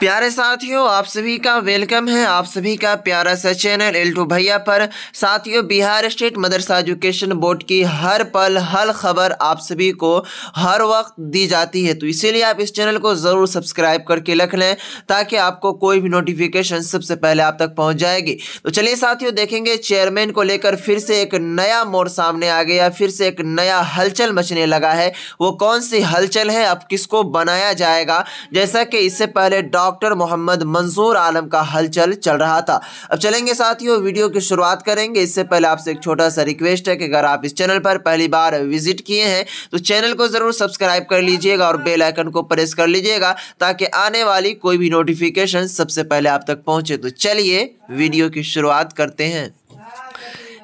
प्यारे साथियों आप सभी का वेलकम है आप सभी का प्यारा सा चैनल एल्टू भैया पर साथियों Bihar state Madrasa education board की हर पल हर खबर आप सभी को हर वक्त दी जाती है तो इसीलिए आप इस चैनल को ज़रूर सब्सक्राइब करके रख लें ताकि आपको कोई भी नोटिफिकेशन सबसे पहले आप तक पहुँच जाएगी तो चलिए साथियों देखेंगे चेयरमैन को लेकर फिर से एक नया मोड़ सामने आ गया फिर से एक नया हलचल मचने लगा है वो कौन सी हलचल है अब किसको बनाया जाएगा जैसा कि इससे पहले डॉ डॉक्टर मोहम्मद मंसूर आलम का हलचल चल रहा था अब चलेंगे साथियों वीडियो की शुरुआत करेंगे इससे पहले आपसे एक छोटा सा रिक्वेस्ट है कि अगर आप इस चैनल पर पहली बार विजिट किए हैं तो चैनल को ज़रूर सब्सक्राइब कर लीजिएगा और बेल आइकन को प्रेस कर लीजिएगा ताकि आने वाली कोई भी नोटिफिकेशन सबसे पहले आप तक पहुँचे तो चलिए वीडियो की शुरुआत करते हैं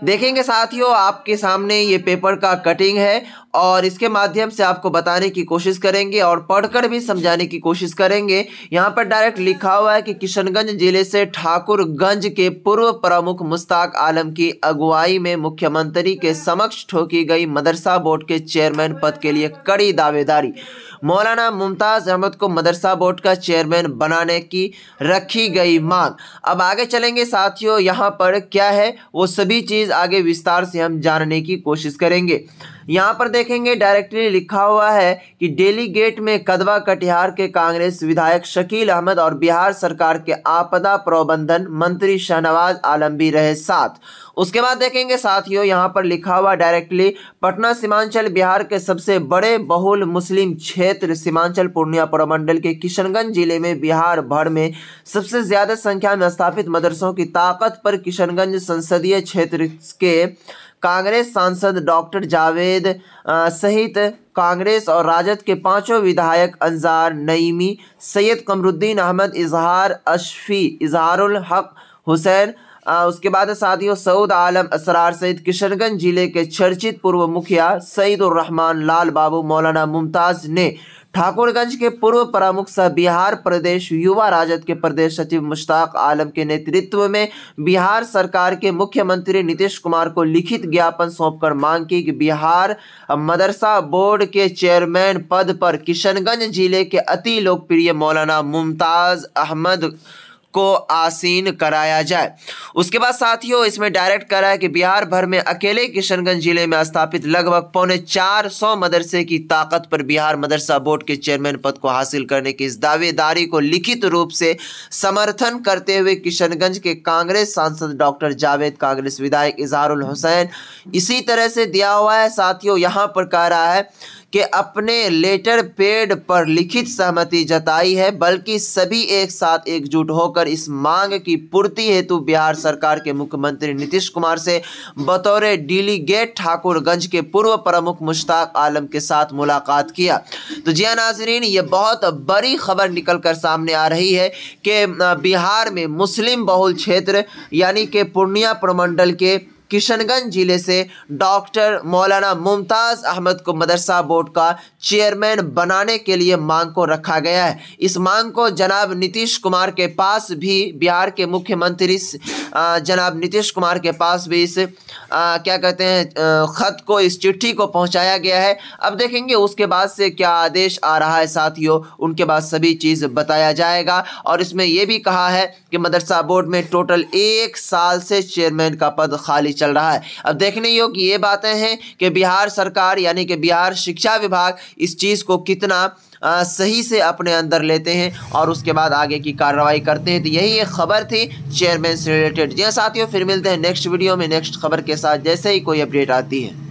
देखेंगे साथियों आपके सामने ये पेपर का कटिंग है और इसके माध्यम से आपको बताने की कोशिश करेंगे और पढ़कर भी समझाने की कोशिश करेंगे यहाँ पर डायरेक्ट लिखा हुआ है कि किशनगंज जिले से ठाकुरगंज के पूर्व प्रमुख मुश्ताक आलम की अगुवाई में मुख्यमंत्री के समक्ष ठोकी गई मदरसा बोर्ड के चेयरमैन पद के लिए कड़ी दावेदारी मौलाना मुमताज़ अहमद को मदरसा बोर्ड का चेयरमैन बनाने की रखी गई मांग अब आगे चलेंगे साथियों यहाँ पर क्या है वो सभी चीज़ आगे विस्तार से हम जानने की कोशिश करेंगे यहाँ पर देखेंगे डायरेक्टली लिखा हुआ है कि डेलीगेट में कदवा कटिहार के कांग्रेस विधायक शकील अहमद और बिहार सरकार के आपदा प्रबंधन मंत्री शहनवाज आलम भी रहे साथ उसके बाद देखेंगे साथियों यहाँ पर लिखा हुआ डायरेक्टली पटना सीमांचल बिहार के सबसे बड़े बहुल मुस्लिम क्षेत्र सीमांचल पूर्णिया प्रमंडल के किशनगंज जिले में बिहार भर में सबसे ज़्यादा संख्या में स्थापित मदरसों की ताकत पर किशनगंज संसदीय क्षेत्र के कांग्रेस सांसद डॉक्टर जावेद सहित कांग्रेस और राजद के पांचों विधायक अंजार नईमी सैयद कमरुद्दीन अहमद इजहार अशफी इजहारुल हक हुसैन उसके बाद साथियों सऊद आलम असरार सहित किशनगंज जिले के चर्चित पूर्व मुखिया सईदुररहमान लाल बाबू मौलाना मुमताज़ ने ठाकुरगंज के पूर्व प्रमुख सह बिहार प्रदेश युवा राजद के प्रदेश सचिव मुश्ताक आलम के नेतृत्व में बिहार सरकार के मुख्यमंत्री नीतीश कुमार को लिखित ज्ञापन सौंपकर मांग की कि बिहार मदरसा बोर्ड के चेयरमैन पद पर किशनगंज जिले के अति लोकप्रिय मौलाना मुमताज़ अहमद को आसीन कराया जाए उसके बाद साथियों इसमें डायरेक्ट करा है कि बिहार भर में अकेले किशनगंज जिले में स्थापित लगभग पौने चार सौ मदरसे की ताकत पर बिहार मदरसा बोर्ड के चेयरमैन पद को हासिल करने की इस दावेदारी को लिखित रूप से समर्थन करते हुए किशनगंज के कांग्रेस सांसद डॉक्टर जावेद कांग्रेस विधायक इजहारुल हुसैन इसी तरह से दिया हुआ है साथियों यहाँ पर कह रहा है कि अपने लेटर पेड पर लिखित सहमति जताई है बल्कि सभी एक साथ एकजुट होकर इस मांग की पूर्ति हेतु बिहार सरकार के मुख्यमंत्री नीतीश कुमार से बतौर डिलीगेट ठाकुरगंज के पूर्व प्रमुख मुश्ताक आलम के साथ मुलाकात किया तो जिया नाजरीन ये बहुत बड़ी खबर निकल कर सामने आ रही है कि बिहार में मुस्लिम बहुल क्षेत्र यानी कि पूर्णिया प्रमंडल के किशनगंज जिले से डॉक्टर मौलाना मुमताज़ अहमद को मदरसा बोर्ड का चेयरमैन बनाने के लिए मांग को रखा गया है इस मांग को जनाब नीतीश कुमार के पास भी बिहार के मुख्यमंत्री जनाब नीतीश कुमार के पास भी इस क्या कहते हैं ख़त को इस चिट्ठी को पहुंचाया गया है अब देखेंगे उसके बाद से क्या आदेश आ रहा है साथियों उनके बाद सभी चीज़ बताया जाएगा और इसमें यह भी कहा है कि मदरसा बोर्ड में टोटल एक साल से चेयरमैन का पद खाली चल रहा है अब देखने योग्य ये बातें हैं कि बिहार सरकार यानी कि बिहार शिक्षा विभाग इस चीज़ को कितना आ, सही से अपने अंदर लेते हैं और उसके बाद आगे की कार्रवाई करते हैं तो यही एक खबर थी चेयरमैन से रिलेटेड जी हाँ साथियों फिर मिलते हैं नेक्स्ट वीडियो में नेक्स्ट खबर के साथ जैसे ही कोई अपडेट आती है